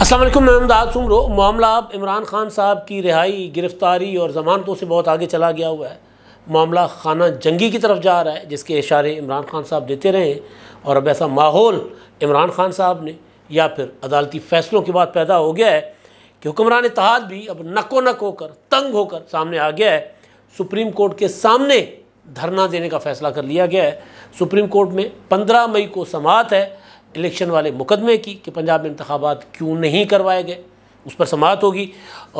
असलम मैं अमदाद सुमरो मामला अब इमरान खान साहब की रिहाई गिरफ़्तारी और ज़मानतों से बहुत आगे चला गया हुआ है मामला खाना जंगी की तरफ जा रहा है जिसके इशारे इमरान खान साहब देते रहे हैं और अब ऐसा माहौल इमरान खान साहब ने या फिर अदालती फ़ैसलों के बाद पैदा हो गया है कि हुक्मरान इतिहाद भी अब नको नक होकर तंग होकर सामने आ गया है सुप्रीम कोर्ट के सामने धरना देने का फ़ैसला कर लिया गया है सुप्रीम कोर्ट में पंद्रह मई को समात है इलेक्शन वाले मुकदमे की कि पंजाब में इंतबात क्यों नहीं करवाए गए उस पर समात होगी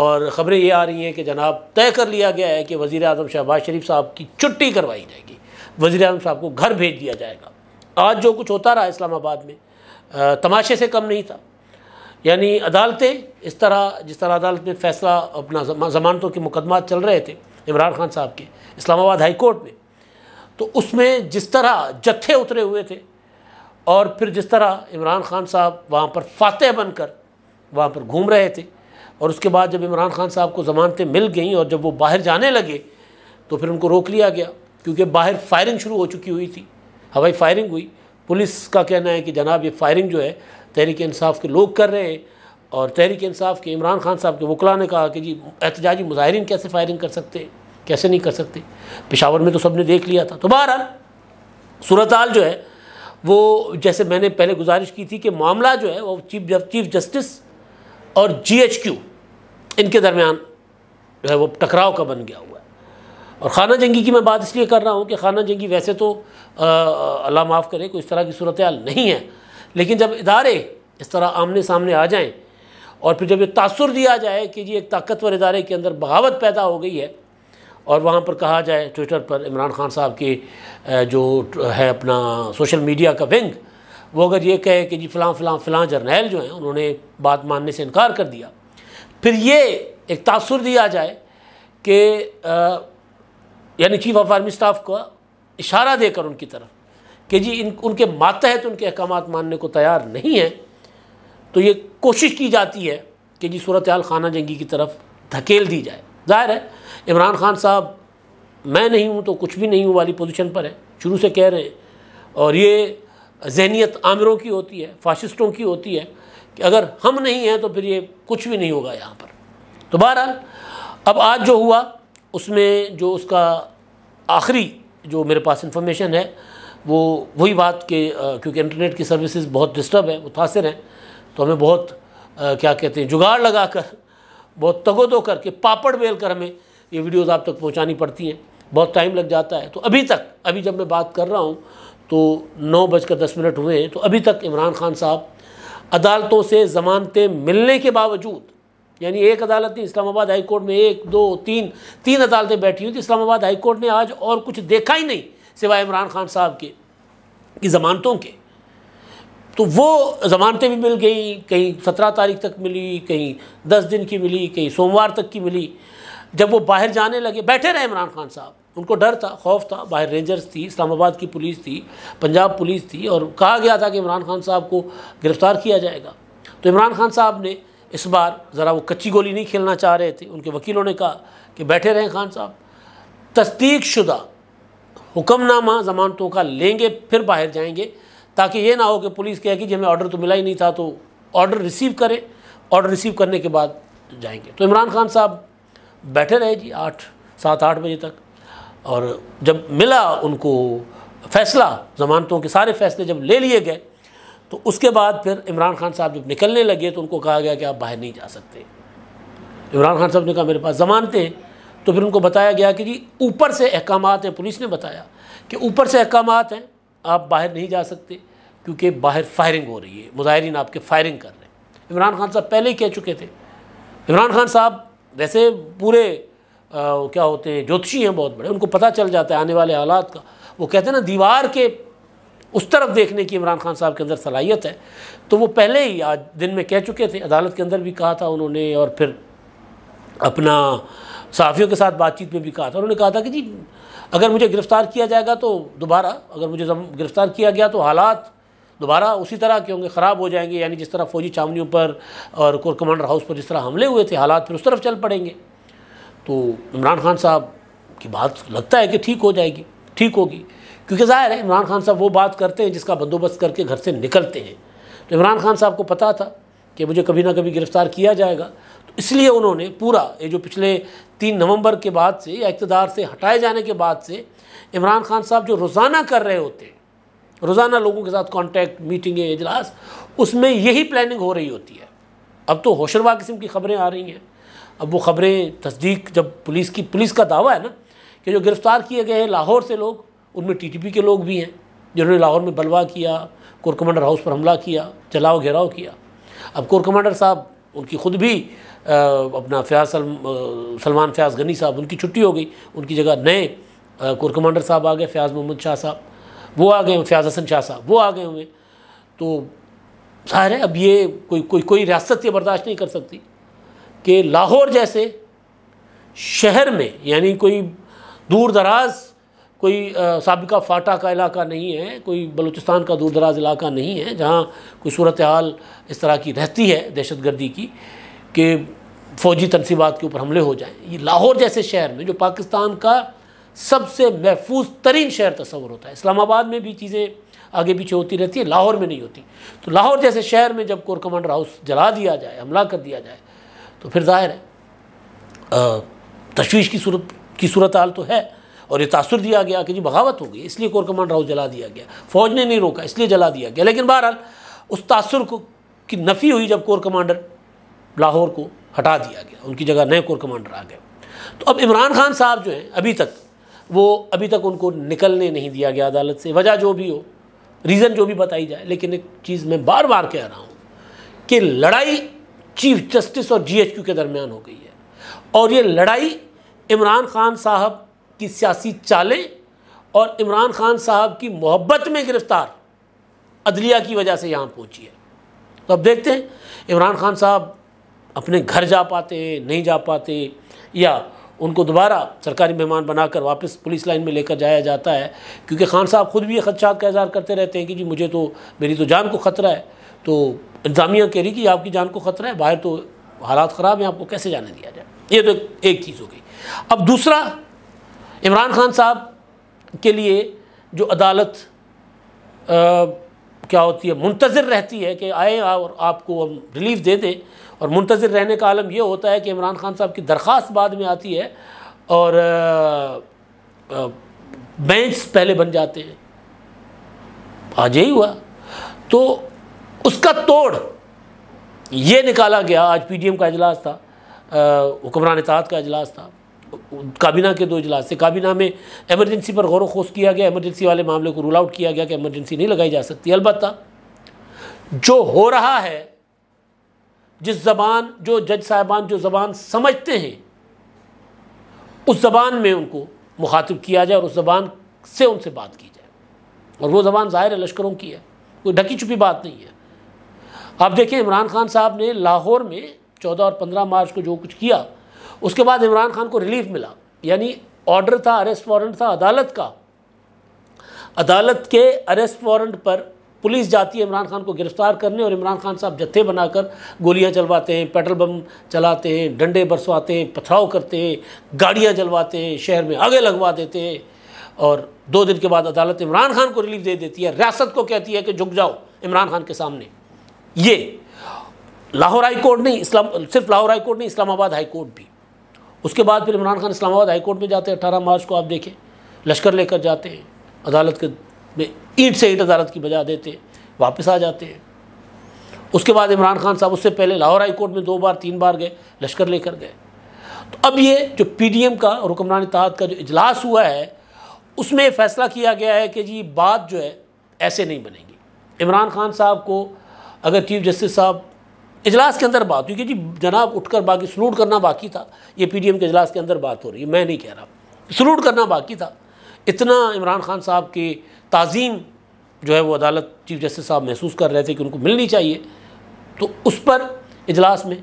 और ख़बरें ये आ रही हैं कि जनाब तय कर लिया गया है कि वज़ी अजम शहबाज शरीफ साहब की छुट्टी करवाई जाएगी वज़ी अजम साहब को घर भेज दिया जाएगा आज जो कुछ होता रहा इस्लामाबाद में आ, तमाशे से कम नहीं था यानी अदालतें इस तरह जिस तरह अदालत में फ़ैसला अपना जमानतों के मुकदमा चल रहे थे इमरान खान साहब के इस्लामाबाद हाई कोर्ट में तो उसमें जिस तरह जत्थे उतरे हुए थे और फिर जिस तरह इमरान खान साहब वहाँ पर फातह बनकर वहाँ पर घूम रहे थे और उसके बाद जब इमरान खान साहब को ज़मानतें मिल गईं और जब वो बाहर जाने लगे तो फिर उनको रोक लिया गया क्योंकि बाहर फायरिंग शुरू हो चुकी हुई थी हवाई फायरिंग हुई पुलिस का कहना है कि जनाब ये फायरिंग जो है तहरीक इंसाफ के लोग कर रहे हैं और तहरीक इंसाफ के इमरान खान साहब के वकला ने कहा कि जी एहतजाजी मुजाहरीन कैसे फायरिंग कर सकते हैं कैसे नहीं कर सकते पिशावर में तो सब ने देख लिया था तो बहरहाल सूरत जो है वो जैसे मैंने पहले गुजारिश की थी कि मामला जो है वो चीफ चीफ जस्टिस और जीएचक्यू इनके दरमियान जो है वो टकराव का बन गया हुआ है और खाना जंगी की मैं बात इसलिए कर रहा हूँ कि खाना जंगी वैसे तो अल्लाह माफ़ करे कोई इस तरह की सूरत नहीं है लेकिन जब इदारे इस तरह आमने सामने आ जाएँ और फिर जब ये तासर दिया जाए कि जी एक ताकतवर इदारे के अंदर बहावत पैदा हो गई है और वहाँ पर कहा जाए ट्विटर पर इमरान खान साहब के जो है अपना सोशल मीडिया का विंग वो अगर ये कहे कि जी फलां फलां फलां जर्नैल जो हैं उन्होंने बात मानने से इनकार कर दिया फिर ये एक तासर दिया जाए कि यानी चीफ ऑफ आर्मी स्टाफ का इशारा देकर उनकी तरफ कि जी इन उनके मातहत उनके अहकाम मानने को तैयार नहीं हैं तो ये कोशिश की जाती है कि जी सूरत खाना जंगी की तरफ धकेल दी जाए जाहिर है इमरान खान साहब मैं नहीं हूँ तो कुछ भी नहीं हूँ वाली पोजिशन पर है शुरू से कह रहे हैं और ये जहनीत आमिरों की होती है फाशिस्टों की होती है कि अगर हम नहीं हैं तो फिर ये कुछ भी नहीं होगा यहाँ पर तो बहरहाल अब आज जो हुआ उसमें जो उसका आखिरी जो मेरे पास इन्फॉर्मेशन है वो वही बात के क्योंकि इंटरनेट की सर्विसेज बहुत डिस्टर्ब है मुतासर हैं तो हमें बहुत आ, क्या कहते हैं जुगाड़ लगा कर बहुत दो करके पापड़ बेल कर हमें ये वीडियोज़ आप तक पहुँचानी पड़ती हैं बहुत टाइम लग जाता है तो अभी तक अभी जब मैं बात कर रहा हूँ तो नौ बजकर दस मिनट हुए हैं तो अभी तक इमरान खान साहब अदालतों से ज़मानतें मिलने के बावजूद यानी एक अदालत नहीं इस्लामाबाद हाई कोर्ट में एक दो तीन तीन अदालतें बैठी हुई थी इस्लामाबाद हाई कोर्ट ने आज और कुछ देखा ही नहीं सिवाय इमरान खान साहब के की ज़मानतों के तो वो ज़मानतें भी मिल गई कहीं सत्रह तारीख तक मिली कहीं दस दिन की मिली कहीं सोमवार तक की मिली जब वो बाहर जाने लगे बैठे रहे इमरान खान साहब उनको डर था खौफ था बाहर रेंजर्स थी इस्लामाबाद की पुलिस थी पंजाब पुलिस थी और कहा गया था कि इमरान खान साहब को गिरफ़्तार किया जाएगा तो इमरान खान साहब ने इस बार ज़रा वो कच्ची गोली नहीं खेलना चाह रहे थे उनके वकीलों ने कहा कि बैठे रहें खान साहब तस्दीक शुदा हुक्मनामा जमानतों का लेंगे फिर बाहर जाएंगे ताकि ये ना हो कि पुलिस कहे कि जी हमें ऑर्डर तो मिला ही नहीं था तो ऑर्डर रिसीव करें ऑर्डर रिसीव करने के बाद जाएंगे तो इमरान खान साहब बैठे रहे जी आठ सात आठ बजे तक और जब मिला उनको फैसला जमानतों के सारे फैसले जब ले लिए गए तो उसके बाद फिर इमरान खान साहब जब निकलने लगे तो उनको कहा गया कि आप बाहर नहीं जा सकते इमरान खान साहब ने कहा मेरे पास जमानतें हैं तो फिर उनको बताया गया कि जी ऊपर से अहकाम हैं पुलिस ने बताया कि ऊपर से अहकाम हैं आप बाहर नहीं जा सकते क्योंकि बाहर फायरिंग हो रही है मुजाहरीन आपके फायरिंग कर रहे हैं इमरान खान साहब पहले ही कह चुके थे इमरान खान साहब वैसे पूरे आ, क्या होते हैं ज्योतिषी हैं बहुत बड़े उनको पता चल जाता है आने वाले हालात का वो कहते हैं ना दीवार के उस तरफ देखने की इमरान खान साहब के अंदर सलाहियत है तो वो पहले ही आज दिन में कह चुके थे अदालत के अंदर भी कहा था उन्होंने और फिर अपना सहाफ़ियों के साथ बातचीत में भी कहा था उन्होंने कहा था कि जी अगर मुझे गिरफ़्तार किया जाएगा तो दोबारा अगर मुझे गिरफ़्तार किया गया तो हालात दोबारा उसी तरह के होंगे ख़राब हो जाएंगे यानी जिस तरह फौजी छावनियों पर और कोर कमांडर हाउस पर जिस तरह हमले हुए थे हालात फिर उस तरफ चल पड़ेंगे तो इमरान खान साहब की बात लगता है कि ठीक हो जाएगी ठीक होगी क्योंकि ज़ाहिर है इमरान खान साहब वो बात करते हैं जिसका बंदोबस्त करके घर से निकलते हैं तो इमरान खान साहब को पता था कि मुझे कभी ना कभी गिरफ़्तार किया जाएगा इसलिए उन्होंने पूरा ये जो पिछले तीन नवंबर के बाद से या इकतदार से हटाए जाने के बाद से इमरान खान साहब जो रोज़ाना कर रहे होते हैं रोज़ाना लोगों के साथ कांटेक्ट मीटिंग इजलास उसमें यही प्लानिंग हो रही होती है अब तो होशरवा किस्म की खबरें आ रही हैं अब वो खबरें तस्दीक जब पुलिस की पुलिस का दावा है ना कि जो गिरफ़्तार किए गए हैं लाहौर से लोग उनमें टीटीपी के लोग भी हैं जिन्होंने लाहौर में बलवा किया कोर कमांडर हाउस पर हमला किया जलाओ घेराव किया अब कोर कमांडर साहब उनकी खुद भी आ, अपना फयाज सलम, सलमान फयाज गनी साहब उनकी छुट्टी हो गई उनकी जगह नए कोर कमांडर साहब आ गए फयाज मोहम्मद शाह साहब वो आ गए फयाज हसन शाह साहब वो आ गए हुए तो जाहिर है अब ये कोई कोई कोई रियासत ये बर्दाश्त नहीं कर सकती कि लाहौर जैसे शहर में यानी कोई दूर दराज कोई सबका फाटा का इलाका नहीं है कोई बलूचिस्तान का दूर दराज इलाका नहीं है जहाँ कोई सूरत हाल इस तरह की रहती है दहशत गर्दी की कि फ़ौजी तनसीबात के ऊपर हमले हो जाएँ ये लाहौर जैसे शहर में जो पाकिस्तान का सबसे महफूज तरीन शहर तस्वर होता है इस्लामाबाद में भी चीज़ें आगे पीछे होती रहती है लाहौर में नहीं होती तो लाहौर जैसे शहर में जब कोर कमांडर हाउस जला दिया जाए हमला कर दिया जाए तो फिर जाहिर है तशवीश की सूरत की सूरत हाल तो है और ये तासर दिया गया कि जी बगावत हो गई इसलिए कोर कमांड हाउस जला दिया गया फौज ने नहीं रोका इसलिए जला दिया गया लेकिन बहरहाल उस तासर को की नफ़ी हुई जब कोर कमांडर लाहौर को हटा दिया गया उनकी जगह नए कोर कमांडर आ गए तो अब इमरान खान साहब जो हैं अभी तक वो अभी तक उनको निकलने नहीं दिया गया अदालत से वजह जो भी हो रीज़न जो भी बताई जाए लेकिन एक चीज़ मैं बार बार कह रहा हूँ कि लड़ाई चीफ जस्टिस और जीएचक्यू के दरमियान हो गई है और ये लड़ाई इमरान खान साहब की सियासी चालें और इमरान खान साहब की मोहब्बत में गिरफ्तार अदलिया की वजह से यहाँ पहुँची है तो अब देखते हैं इमरान खान साहब अपने घर जा पाते नहीं जा पाते या उनको दोबारा सरकारी मेहमान बनाकर वापस पुलिस लाइन में लेकर जाया जाता है क्योंकि खान साहब खुद भी ये खदशात का इजहार करते रहते हैं कि जी मुझे तो मेरी तो जान को ख़तरा है तो इंतज़ामिया कह रही कि आपकी जान को ख़तरा है बाहर तो हालात ख़राब हैं आपको कैसे जाने दिया जाए ये तो एक, एक चीज़ हो गई अब दूसरा इमरान खान साहब के लिए जो अदालत आ, क्या होती है मुंतज़र रहती है कि आए और आपको हम रिलीफ दे दें और मुंतज़र रहने का आलम यह होता है कि इमरान खान साहब की दरख्वास्त बाद में आती है और बेंच पहले बन जाते हैं आज यही हुआ तो उसका तोड़ ये निकाला गया आज पीडीएम का अजलास था हुक्मरान इतिहाद का अजलास था काबीना के दो इजलास थे काबीना में एमरजेंसी पर गौर वोस किया गया एमरजेंसी वाले मामले को रूल आउट किया गया कि एमरजेंसी नहीं लगाई जा सकती अलबत् जो हो रहा है जिस जबान जो जज साहबान जो जबान समझते हैं उस जबान में उनको मुखातिब किया जाए और उस जबान से उनसे बात की जाए और वो जबान ज़ाहिर है लश्करों की है कोई ढकी छुपी बात नहीं है आप देखें इमरान खान साहब ने लाहौर में चौदह और पंद्रह मार्च को जो कुछ किया उसके बाद इमरान खान को रिलीफ मिला यानी ऑर्डर था अरेस्ट वारंट था अदालत का अदालत के अरेस्ट वारंट पर पुलिस जाती है इमरान खान को गिरफ्तार करने और इमरान खान साहब जत्थे बनाकर गोलियां चलवाते हैं पेट्रोल बम चलाते हैं डंडे बरसवाते हैं पथराव करते हैं गाड़ियां जलवाते हैं शहर में आगे लगवा देते हैं और दो दिन के बाद अदालत इमरान खान को रिलीफ दे देती है रियासत को कहती है कि झुक जाओ इमरान खान के सामने ये लाहौर हाई कोर्ट नहीं इस्लाम सिर्फ लाहौर हाई कोर्ट नहीं इस्लामाबाद हाई कोर्ट भी उसके बाद फिर इमरान खान इस्लामाबाद हाईकोर्ट में जाते हैं अठारह मार्च को आप देखें लश्कर लेकर जाते हैं अदालत के में ईट से ईट अदालत की बजा देते हैं वापस आ जाते हैं उसके बाद इमरान खान साहब उससे पहले लाहौर हाई कोर्ट में दो बार तीन बार गए लश्कर लेकर गए तो अब ये जो एम का हुक्मरान इतिहाद का जो इजलास हुआ है उसमें फैसला किया गया है कि जी बात जो है ऐसे नहीं बनेगी इमरान खान साहब को अगर चीफ जस्टिस साहब इजलास के अंदर बात हुई कि जी जनाब उठकर बाकी सलूट करना बाकी था ये पीडीएम के इजलास के अंदर बात हो रही है मैं नहीं कह रहा सलूट करना बाकी था इतना इमरान खान साहब की तज़ीम जो है वो अदालत चीफ जस्टिस साहब महसूस कर रहे थे कि उनको मिलनी चाहिए तो उस पर इजलास में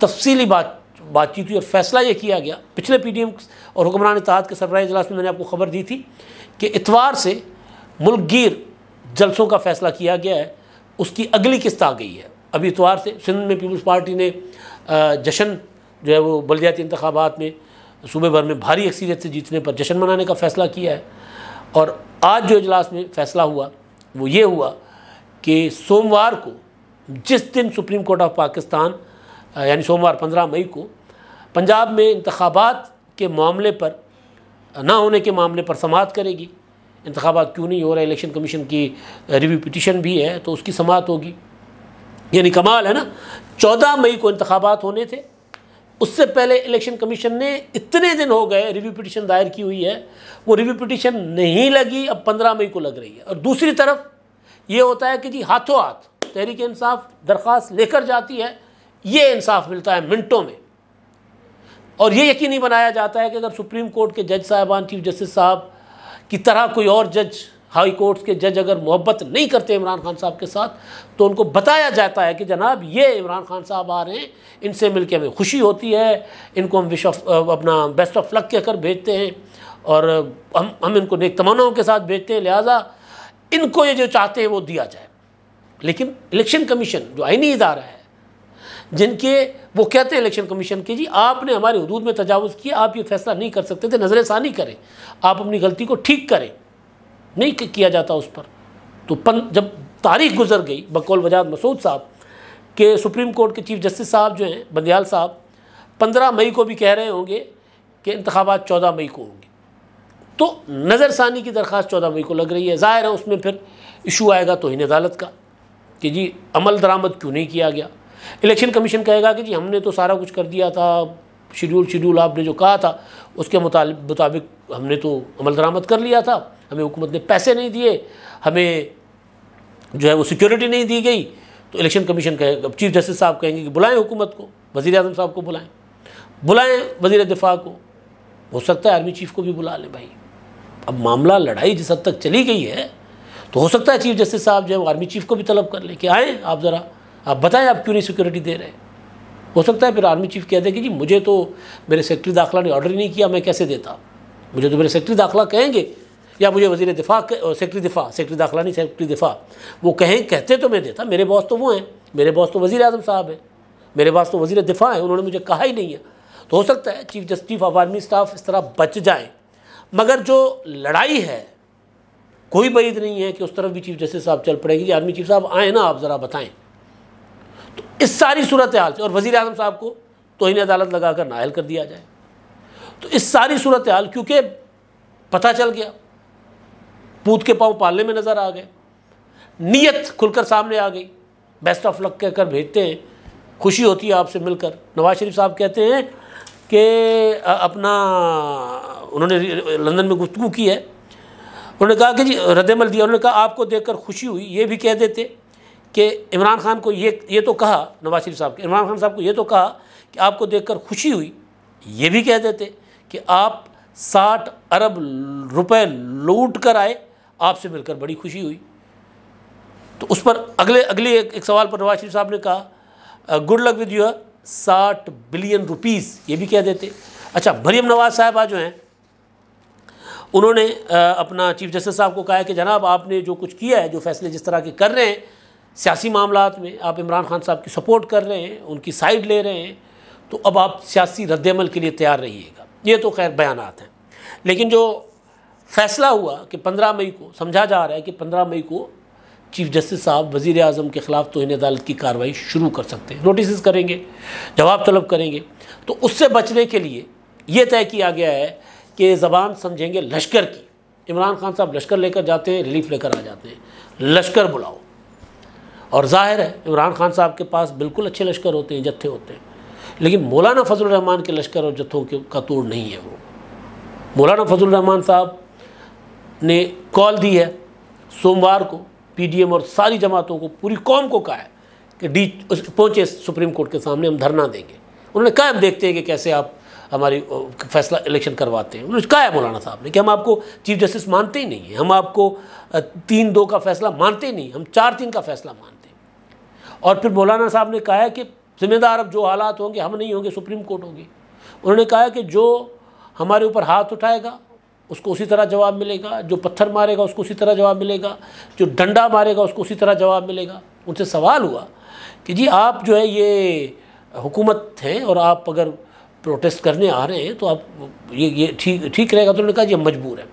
तफसली बात बातचीत हुई और फैसला ये किया गया पिछले पी डी एम और हुक्मरान इतिहाद के सरबराह इजलास में मैंने आपको खबर दी थी कि इतवार से मुल्कगीर जलसों का फैसला किया गया है उसकी अगली किस्त आ गई है अभी इतवार से सिंध में पीपल्स पार्टी ने जशन जो है वो बलदियाती इंतबात में सूबे भर में भारी अक्सरियत से जीतने पर जश्न मनाने का फ़ैसला किया है और आज जो इजलास में फ़ैसला हुआ वो ये हुआ कि सोमवार को जिस दिन सुप्रीम कोर्ट ऑफ पाकिस्तान यानी सोमवार पंद्रह मई को पंजाब में इंतबात के मामले पर ना होने के मामले पर समात करेगी इंतबात क्यों नहीं हो रहा इलेक्शन कमीशन की रिव्यू पिटिशन भी है तो उसकी समात होगी यानी कमाल है ना चौदह मई को इंतबात होने थे उससे पहले इलेक्शन कमीशन ने इतने दिन हो गए रिव्यू पिटिशन दायर की हुई है वो रिव्यू पिटिशन नहीं लगी अब पंद्रह मई को लग रही है और दूसरी तरफ ये होता है कि जी हाथों हाथ तहरीक इंसाफ दरख्वास्त लेकर जाती है ये इंसाफ मिलता है मिनटों में और ये यकीनी बनाया जाता है कि अगर सुप्रीम कोर्ट के जज साहबान चीफ जस्टिस साहब की तरह कोई और जज हाई कोर्ट्स के जज अगर मोहब्बत नहीं करते इमरान खान साहब के साथ तो उनको बताया जाता है कि जनाब ये इमरान खान साहब आ रहे हैं इनसे मिलके हमें खुशी होती है इनको हम विश ऑफ अपना बेस्ट ऑफ लक कहकर भेजते हैं और हम हम इनको नेक तमन्नाओं के साथ भेजते हैं लिहाजा इनको ये जो चाहते हैं वो दिया जाए लेकिन इलेक्शन कमीशन जो आइनी इदारा है जिनके वो कहते हैं इलेक्शन कमीशन के जी आपने हमारे हदूद में तजावज़ किया आप ये फैसला नहीं कर सकते थे नज़र करें आप अपनी गलती को ठीक करें नहीं किया जाता उस पर तो पन जब तारीख गुजर गई बकौल वजाद मसूद साहब के सुप्रीम कोर्ट के चीफ जस्टिस साहब जो हैं बंदयाल साहब पंद्रह मई को भी कह रहे होंगे कि इंतबात चौदह मई को होंगे तो नज़रसानी की दरख्वास्त चौदह मई को लग रही है ज़ाहिर है उसमें फिर इशू आएगा इन तो अदालत का कि जी अमल दरामद क्यों नहीं किया गया इलेक्शन कमीशन कहेगा कि जी हमने तो सारा कुछ कर दिया था शेड्यूल शेड्यूल आपने जो कहा था उसके मुताबिक हमने तो अमल दरामद कर लिया था हमें हुकूमत ने पैसे नहीं दिए हमें जो है वो सिक्योरिटी नहीं दी गई तो इलेक्शन कमीशन कहेगा चीफ जस्टिस साहब कहेंगे कि बुलाएं हुकूमत को वजीर अजम साहब को बुलाएं बुलाएं वजीर दिफा को हो सकता है आर्मी चीफ को भी बुला लें भाई अब मामला लड़ाई जिस हद तक चली गई है तो हो सकता है चीफ जस्टिस साहब जो है आर्मी चीफ को भी तलब कर लें कि आएँ आप ज़रा आप बताएं आप क्यों नहीं सिक्योरिटी दे रहे हैं हो सकता है फिर आर्मी चीफ कह दे कि जी मुझे तो मेरे सेक्रेटरी दाखिला ने ऑर्डर ही नहीं किया मैं कैसे देता मुझे तो मेरे सेक्रेटरी दाखिला कहेंगे या मुझे वजीर दिफा सेक्रेटरी दिफा सेक्रेटरी दाखिला नहीं सेक्रेटरी दिफा वो कहें कहते तो मैं देता मेरे बॉस तो वो हैं मेरे बॉस तो वज़ी अजम साहब हैं मेरे बॉस तो वजीर दिफा हैं उन्होंने मुझे कहा ही नहीं है तो हो सकता है chief justice of army staff इस तरह बच जाए मगर जो लड़ाई है कोई बैद नहीं है कि उस तरफ भी चीफ जस्टिस साहब चल पड़ेगी कि आर्मी चीफ साहब आए ना आप ज़रा बताएँ तो इस सारी सूरत हाल से और वजीर अजम साहब को तोहन अदालत लगा कर नायल कर दिया जाए तो इस सारी सूरत हाल क्योंकि पता चल गया पूत के पाँव पालने में नज़र आ गए नीयत खुलकर सामने आ गई बेस्ट ऑफ लक कहकर भेजते हैं खुशी होती है आपसे मिलकर नवाज शरीफ साहब कहते हैं कि अपना उन्होंने लंदन में गुफ्तु की है उन्होंने कहा कि जी रद्दमल दिया उन्होंने कहा आपको देखकर खुशी हुई ये भी कह देते कि इमरान खान को ये ये तो कहा नवाज शरीफ साहब के इमरान खान साहब को ये तो कहा कि आपको देखकर खुशी हुई ये भी कह देते कि आप साठ अरब रुपए लूट कर आए आपसे मिलकर बड़ी खुशी हुई तो उस पर अगले अगले एक, एक सवाल पर नवाज शरीफ साहब ने कहा गुड लक विद यूर साठ बिलियन रुपीज़ ये भी कह देते अच्छा मरीम नवाज साहबा जो हैं उन्होंने अपना चीफ जस्टिस साहब को कहा कि जनाब आपने जो कुछ किया है जो फैसले जिस तरह के कर रहे हैं सियासी मामला में आप इमरान खान साहब की सपोर्ट कर रहे हैं उनकी साइड ले रहे हैं तो अब आप सियासी रद्दमल के लिए तैयार रहिएगा ये तो खैर बयान हैं लेकिन जो फैसला हुआ कि पंद्रह मई को समझा जा रहा है कि पंद्रह मई को चीफ जस्टिस साहब वज़ी अजम के ख़िलाफ़ तोहन अदालत की कार्रवाई शुरू कर सकते हैं नोटिस करेंगे जवाब तलब करेंगे तो उससे बचने के लिए ये तय किया गया है कि ज़बान समझेंगे लश्कर की इमरान खान साहब लश्कर लेकर जाते हैं रिलीफ लेकर आ जाते हैं लश्कर बुलाओ और जाहिर है इमरान खान साहब के पास बिल्कुल अच्छे लश्कर होते हैं जत्थे होते हैं लेकिन मौलाना फजल रहमान के लश्कर और जत्थों के का तोड़ नहीं है वो मौलाना फजल रहमान साहब ने कॉल दी है सोमवार को पीडीएम और सारी जमातों को पूरी कौम को कहा है कि डी पहुँचे सुप्रीम कोर्ट के सामने हम धरना देंगे उन्होंने कहा हम देखते हैं कि कैसे आप हमारी फैसला इलेक्शन करवाते हैं उन्होंने कहा है मौलाना साहब ने कि हम आपको चीफ जस्टिस मानते ही नहीं हैं हम आपको तीन दो का फैसला मानते ही नहीं हम चार तीन का फैसला मानते और फिर मौलाना साहब ने कहा है कि जिम्मेदार अब जो हालात होंगे हम नहीं होंगे सुप्रीम कोर्ट होगी उन्होंने कहा कि जो हमारे ऊपर हाथ उठाएगा उसको उसी तरह जवाब मिलेगा जो पत्थर मारेगा उसको उसी तरह जवाब मिलेगा जो डंडा मारेगा उसको उसी तरह जवाब मिलेगा उनसे सवाल हुआ कि जी आप जो है ये हुकूमत हैं और आप अगर प्रोटेस्ट करने आ रहे हैं तो आप ये ये ठीक ठीक रहेगा तो उन्होंने कहा कि हम मजबूर हैं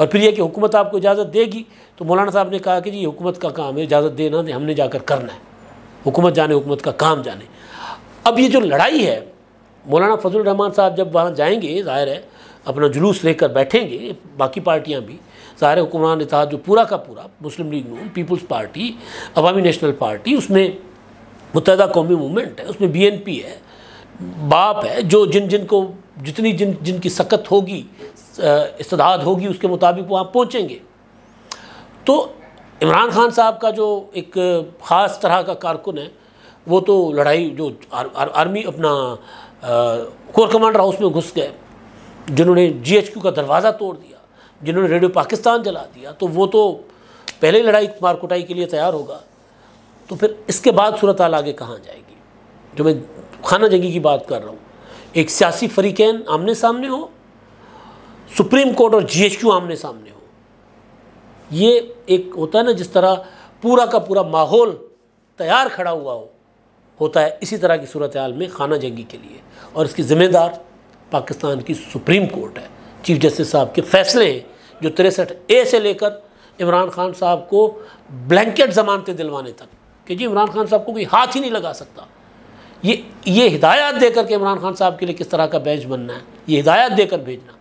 और फिर यह कि हुकूमत आपको इजाज़त देगी तो मौलाना साहब ने कहा कि जी हुकूमत का काम है इजाज़त देना हमने जाकर करना है हुकूमत जाने हुकूमत का काम जाने अब ये जो लड़ाई है मौलाना फजल रहमान साहब जब वहाँ जाएंगे ज़ाहिर है अपना जुलूस लेकर बैठेंगे बाकी पार्टियाँ भी ज़ाहिर हुकुमरान इतिहाद जो पूरा का पूरा Muslim League Noon Peoples Party Awami National Party उसमें मुतहदा कौमी मूवमेंट है उसमें पी है बाप है जो जिन जिन को जितनी जिन जिनकी सकत होगी इस्तदाद होगी उसके मुताबिक वहाँ पहुँचेंगे तो इमरान खान साहब का जो एक ख़ास तरह का कारकुन है वो तो लड़ाई जो आर, आर, आर्मी अपना आ, कोर कमांडर हाउस में घुस गए जिन्होंने जीएचक्यू का दरवाज़ा तोड़ दिया जिन्होंने रेडियो पाकिस्तान जला दिया तो वो तो पहले ही लड़ाई मारकुटाई के लिए तैयार होगा तो फिर इसके बाद सूरत आगे कहाँ जाएगी जो मैं खाना जंगी की बात कर रहा हूँ एक सियासी फरीकैन आमने सामने हो सुप्रीम कोर्ट और क्यू आमने सामने ये एक होता है ना जिस तरह पूरा का पूरा माहौल तैयार खड़ा हुआ हो होता है इसी तरह की सूरत हाल में खाना जंगी के लिए और इसकी ज़िम्मेदार पाकिस्तान की सुप्रीम कोर्ट है चीफ जस्टिस साहब के फैसले हैं जो तिरसठ ए से लेकर इमरान खान साहब को ब्लैंकेट जमानतें दिलवाने तक कि जी इमरान खान साहब को कोई हाथ ही नहीं लगा सकता ये ये हिदायत देकर के इमरान खान साहब के लिए किस तरह का बेंच बनना है ये हिदायत देकर भेजना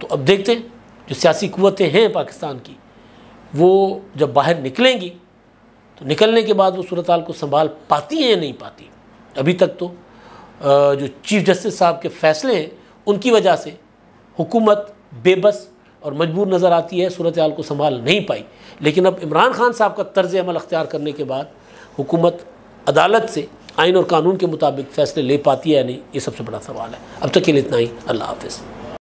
तो अब देखते हैं जो सियासी कुतें हैं पाकिस्तान की वो जब बाहर निकलेंगी तो निकलने के बाद वो सूरत हाल को संभाल पाती हैं या नहीं पाती अभी तक तो जो चीफ जस्टिस साहब के फैसले हैं उनकी वजह से हुकूमत बेबस और मजबूर नज़र आती है सूरत हाल को संभाल नहीं पाई लेकिन अब इमरान खान साहब का तर्ज अमल अख्तियार करने के बाद हुकूमत अदालत से आइन और कानून के मुताबिक फ़ैसले ले पाती है या नहीं ये सबसे बड़ा सवाल है अब तक के लिए इतना ही अल्लाह हाफिज़